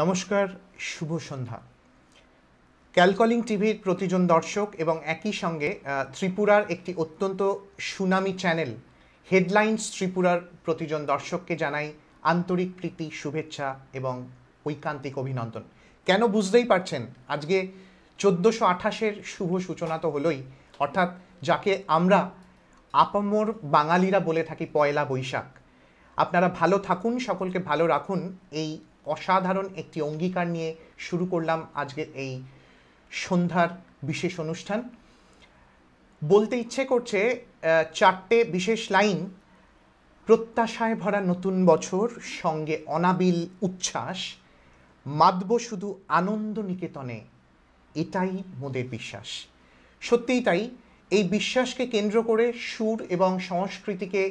নমস্কার শুভ সন্ধ্যা ক্যালকলিং টিভির প্রতিজন দর্শক এবং একই সঙ্গে ত্রিপুরার একটি অত্যন্ত সুনামি চ্যানেল হেডলাইন্স ত্রিপুরার প্রতিজন দর্শককে জানাই আন্তরিক প্রীতি শুভেচ্ছা এবং ঐকান্তিক অভিনন্দন কেন বুঝতেই পারছেন আজকে চোদ্দশো আঠাশের শুভ সূচনা তো হলোই অর্থাৎ যাকে আমরা আপামর বাঙালিরা বলে থাকি পয়লা বৈশাখ আপনারা ভালো থাকুন সকলকে ভালো রাখুন এই অসাধারণ একটি অঙ্গীকার নিয়ে শুরু করলাম আজকের এই সন্ধ্যার বিশেষ অনুষ্ঠান বলতে ইচ্ছে করছে চারটে বিশেষ লাইন প্রত্যাশায় ভরা নতুন বছর সঙ্গে অনাবিল উচ্ছ্বাস মাতব শুধু আনন্দ নিকেতনে এটাই মোদের বিশ্বাস সত্যিই তাই এই বিশ্বাসকে কেন্দ্র করে সুর এবং সংস্কৃতিকে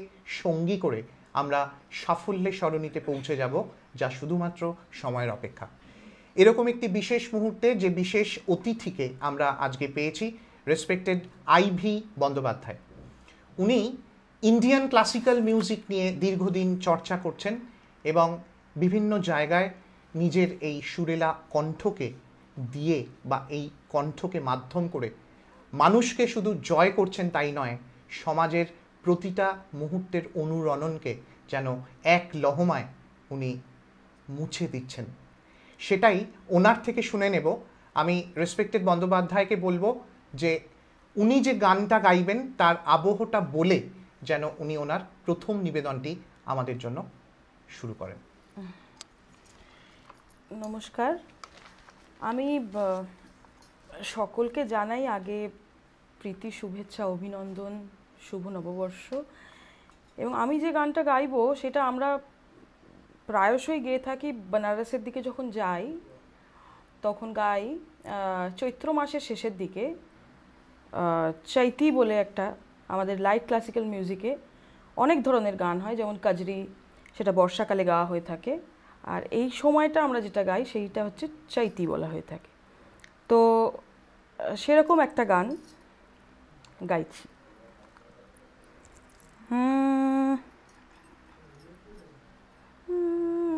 সঙ্গী করে আমরা সাফল্যের সরণিতে পৌঁছে যাব যা শুধুমাত্র সময়ের অপেক্ষা এরকম একটি বিশেষ মুহূর্তে যে বিশেষ অতিথিকে আমরা আজকে পেয়েছি রেসপেক্টেড আইভি বন্দ্যোপাধ্যায় উনি ইন্ডিয়ান ক্লাসিক্যাল মিউজিক নিয়ে দীর্ঘদিন চর্চা করছেন এবং বিভিন্ন জায়গায় নিজের এই সুরেলা কণ্ঠকে দিয়ে বা এই কণ্ঠকে মাধ্যম করে মানুষকে শুধু জয় করছেন তাই নয় সমাজের প্রতিটা মুহূর্তের অনুরণনকে যেন এক লহমায় উনি মুছে দিচ্ছেন সেটাই ওনার থেকে শুনে নেব আমি রেসপেক্টেড বন্দ্যোপাধ্যায়কে বলবো যে উনি যে গানটা গাইবেন তার আবহটা বলে যেন উনি ওনার প্রথম নিবেদনটি আমাদের জন্য শুরু করেন নমস্কার আমি সকলকে জানাই আগে প্রীতি শুভেচ্ছা অভিনন্দন শুভ নববর্ষ এবং আমি যে গানটা গাইবো সেটা আমরা প্রায়শই গেয়ে থাকি বেনারসের দিকে যখন যাই তখন গাই চৈত্র মাসের শেষের দিকে চৈতি বলে একটা আমাদের লাইট ক্লাসিক্যাল মিউজিকে অনেক ধরনের গান হয় যেমন কাজরি সেটা বর্ষাকালে গাওয়া হয়ে থাকে আর এই সময়টা আমরা যেটা গাই সেইটা হচ্ছে চৈতি বলা হয়ে থাকে তো সেরকম একটা গান গাইছি 음, 음,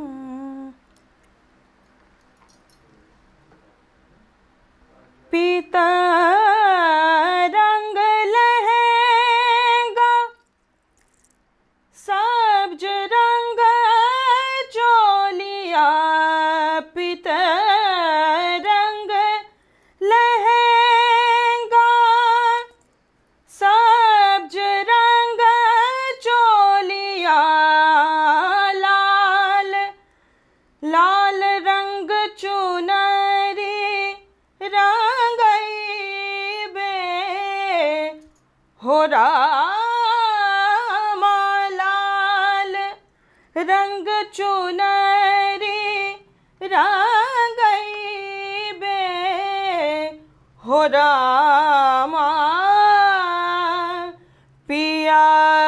रामा लाल रंग चुनरी रंगई बे हो राम पिया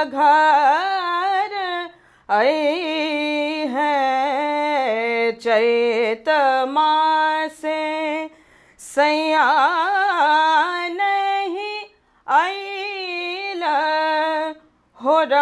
घर आई है चैत माँ से सैया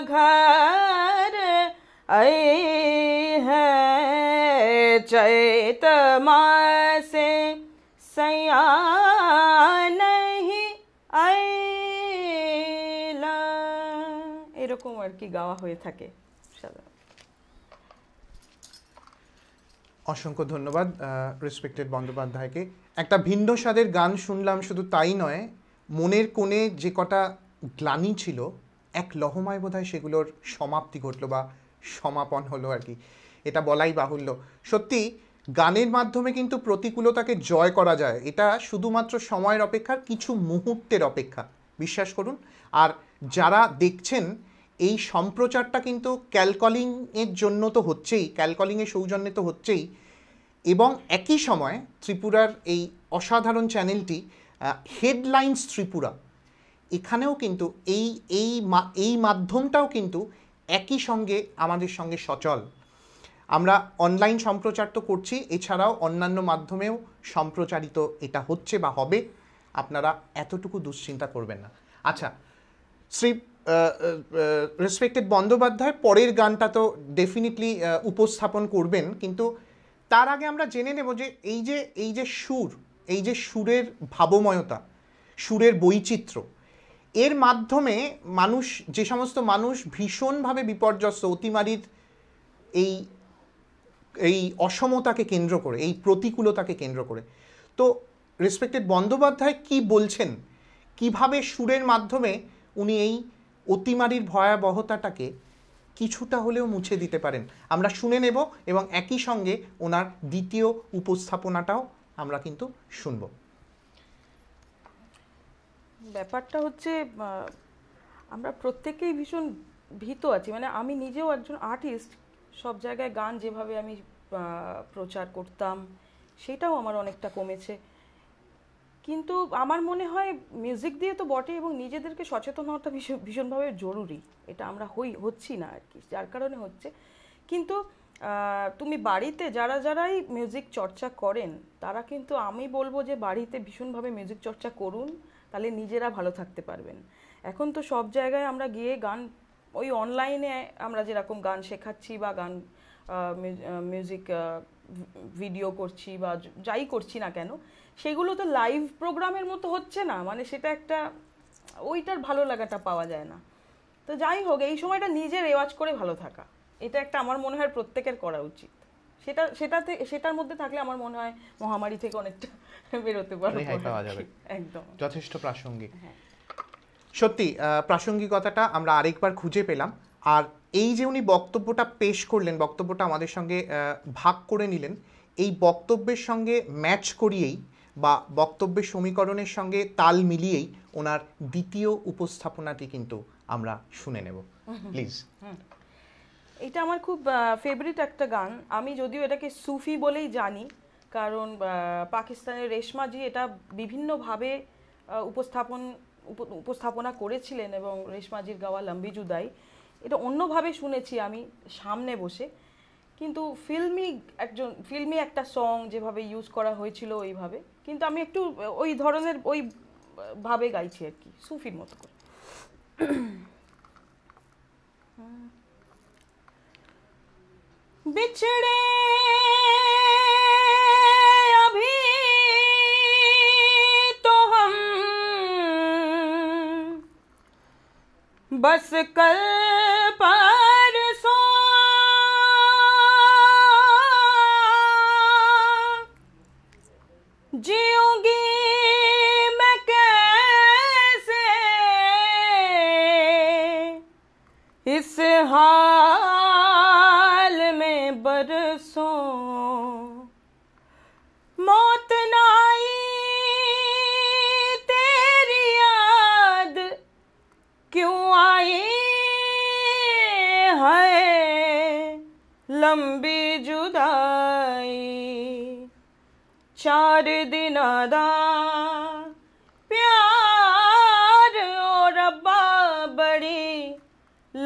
घर ऐ है चैत से सया नहीं এরকম আর কি গাওয়া হয়ে থাকে অসংখ্য ধন্যবাদ রেসপেক্টেড বন্দ্যোপাধ্যায়কে একটা ভিন্ন স্বাদের গান শুনলাম শুধু তাই নয় মনের কোণে যে কটা গ্লানি ছিল এক লহমায় বোধহয় সেগুলোর সমাপ্তি ঘটলো বা সমাপন হলো আর কি এটা বলাই বাহুল্য সত্যি গানের মাধ্যমে কিন্তু প্রতিকূলতাকে জয় করা যায় এটা শুধুমাত্র সময়ের অপেক্ষার কিছু মুহূর্তের অপেক্ষা বিশ্বাস করুন আর যারা দেখছেন এই সম্প্রচারটা কিন্তু ক্যালকলিংয়ের জন্য তো হচ্ছেই ক্যালকলিংয়ের সৌজন্যে তো হচ্ছেই এবং একই সময় ত্রিপুরার এই অসাধারণ চ্যানেলটি হেডলাইন্স ত্রিপুরা এখানেও কিন্তু এই এই এই মাধ্যমটাও কিন্তু একই সঙ্গে আমাদের সঙ্গে সচল আমরা অনলাইন সম্প্রচার তো করছি এছাড়াও অন্যান্য মাধ্যমেও সম্প্রচারিত এটা হচ্ছে বা হবে আপনারা এতটুকু দুশ্চিন্তা করবেন না আচ্ছা শ্রী রেসপেক্টেড বন্দ্যোপাধ্যায় পরের গানটা তো ডেফিনেটলি উপস্থাপন করবেন কিন্তু তার আগে আমরা জেনে নেব যে এই যে এই যে সুর এই যে সুরের ভাবময়তা সুরের বৈচিত্র্য এর মাধ্যমে মানুষ যে সমস্ত মানুষ ভীষণভাবে বিপর্যস্ত অতিমারির এই এই অসমতাকে কেন্দ্র করে এই প্রতিকূলতাকে কেন্দ্র করে তো রেসপেক্টেড বন্দ্যোপাধ্যায় কি বলছেন কিভাবে সুরের মাধ্যমে উনি এই অতিমারির ভয়াবহতাটাকে কিছুটা হলেও মুছে দিতে পারেন আমরা শুনে নেব এবং একই সঙ্গে ওনার দ্বিতীয় উপস্থাপনাটাও আমরা কিন্তু শুনবো ব্যাপারটা হচ্ছে আমরা প্রত্যেকেই ভীষণ ভীত আছি মানে আমি নিজেও একজন আর্টিস্ট সব জায়গায় গান যেভাবে আমি প্রচার করতাম সেটাও আমার অনেকটা কমেছে কিন্তু আমার মনে হয় মিউজিক দিয়ে তো বটে এবং নিজেদেরকে সচেতনতা ভীষণ ভীষণভাবে জরুরি এটা আমরা হই হচ্ছি না আর কি যার কারণে হচ্ছে কিন্তু তুমি বাড়িতে যারা যারাই মিউজিক চর্চা করেন তারা কিন্তু আমি বলবো যে বাড়িতে ভীষণভাবে মিউজিক চর্চা করুন তাহলে নিজেরা ভালো থাকতে পারবেন এখন তো সব জায়গায় আমরা গিয়ে গান ওই অনলাইনে আমরা যেরকম গান শেখাচ্ছি বা গান মিউজিক ভিডিও করছি বা যাই করছি না কেন সেগুলো তো লাইভ প্রোগ্রামের মতো হচ্ছে না মানে সেটা একটা ওইটার ভালো লাগাটা পাওয়া যায় না তো যাই হোক এই সময়টা নিজে রেওয়াজ করে ভালো থাকা এটা একটা আমার মনে হয় প্রত্যেকের করা উচিত সেটা সেটাতে সেটার মধ্যে থাকলে আমার মনে হয় মহামারী থেকে অনেকটা বেরোতে পারবো রেহাই পাওয়া যাবে একদম যথেষ্ট প্রাসঙ্গিক হ্যাঁ। সত্যি প্রাসঙ্গিকতাটা আমরা আরেকবার খুঁজে পেলাম আর এই যে উনি বক্তব্যটা পেশ করলেন বক্তব্যটা আমাদের সঙ্গে ভাগ করে নিলেন এই বক্তব্যের সঙ্গে ম্যাচ করিয়েই বা বক্তব্যের সমীকরণের সঙ্গে তাল মিলিয়েই ওনার দ্বিতীয় উপস্থাপনাটি কিন্তু আমরা শুনে নেব প্লিজ এটা আমার খুব ফেভারিট একটা গান আমি যদিও এটাকে সুফি বলেই জানি কারণ পাকিস্তানের রেশমাজি এটা বিভিন্নভাবে উপস্থাপন উপস্থাপনা করেছিলেন এবং রেশমাজির গাওয়া লম্বি জুদাই এটা অন্যভাবে শুনেছি আমি সামনে বসে কিন্তু ফিল্মি একজন ফিল্মি একটা সং যেভাবে ইউজ করা হয়েছিল ওইভাবে কিন্তু আমি একটু ওই ধরনের ওই ভাবে গাইছি আর কি সুফির মতো করে बिछड़े अभी तो हम बस कल पा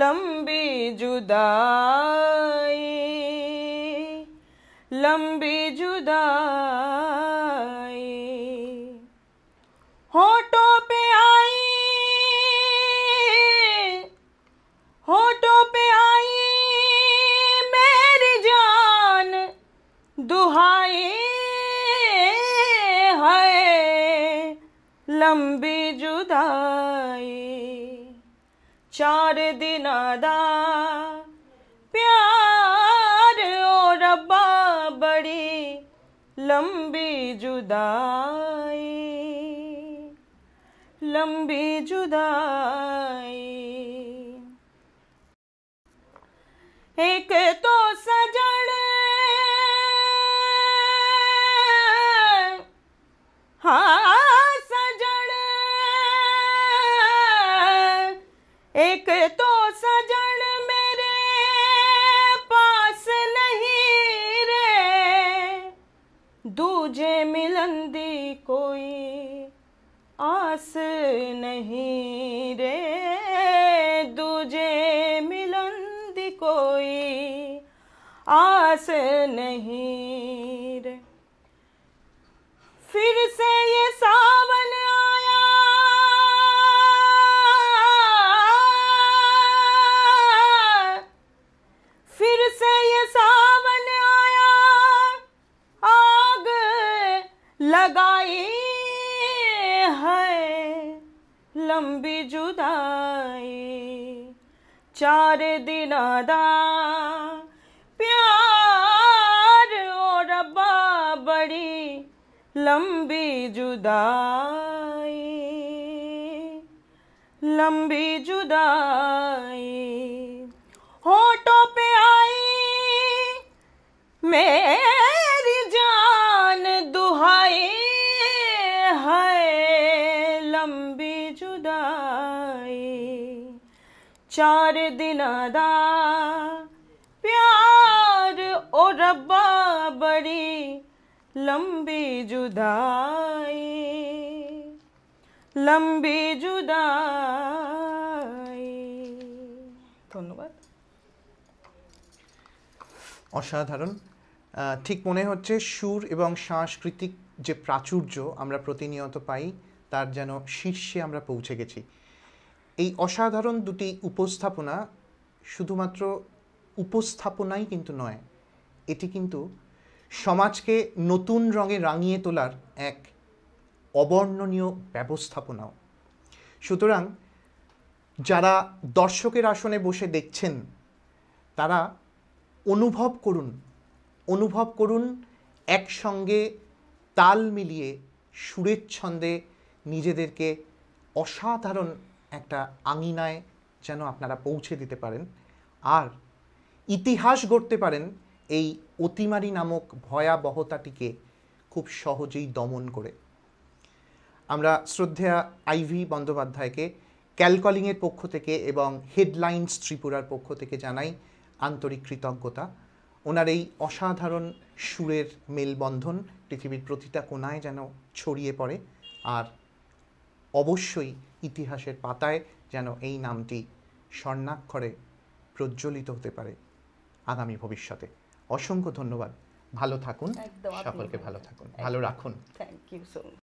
लंबी जुदाई लंबी जुदाई होटो पे आई होटो पे आई मेरी जान दुहाई है लंबी जुदाई चार दिन दा प्यार ओ रब्बा बड़ी लंबी जुदाई लंबी जुदाई एक तो जुदाई लंबी जुदाई होटो पे आई मेरी जान दुहाई है लंबी जुदाई चार दिन दा प्यार और रब्बा बड़ी लंबी जुदा লম্বি জুদাই ধন্যবাদ অসাধারণ ঠিক মনে হচ্ছে সুর এবং সাংস্কৃতিক যে প্রাচুর্য আমরা প্রতিনিয়ত পাই তার যেন শীর্ষে আমরা পৌঁছে গেছি এই অসাধারণ দুটি উপস্থাপনা শুধুমাত্র উপস্থাপনাই কিন্তু নয় এটি কিন্তু সমাজকে নতুন রঙে রাঙিয়ে তোলার এক অবর্ণনীয় ব্যবস্থাপনাও সুতরাং যারা দর্শকের আসনে বসে দেখছেন তারা অনুভব করুন অনুভব করুন একসঙ্গে তাল মিলিয়ে সুরের ছন্দে নিজেদেরকে অসাধারণ একটা আঙিনায় যেন আপনারা পৌঁছে দিতে পারেন আর ইতিহাস গড়তে পারেন এই অতিমারি নামক ভয়াবহতাটিকে খুব সহজেই দমন করে আমরা শ্রদ্ধেয়া আইভি বন্দ্যোপাধ্যায়কে ক্যালকলিংয়ের পক্ষ থেকে এবং হেডলাইন্স ত্রিপুরার পক্ষ থেকে জানাই আন্তরিক কৃতজ্ঞতা ওনার এই অসাধারণ সুরের মেলবন্ধন পৃথিবীর প্রতিটা কোনায় যেন ছড়িয়ে পড়ে আর অবশ্যই ইতিহাসের পাতায় যেন এই নামটি স্বর্ণাক্ষরে প্রজ্বলিত হতে পারে আগামী ভবিষ্যতে অসংখ্য ধন্যবাদ ভালো থাকুন সকলকে ভালো থাকুন ভালো রাখুন থ্যাংক ইউ সো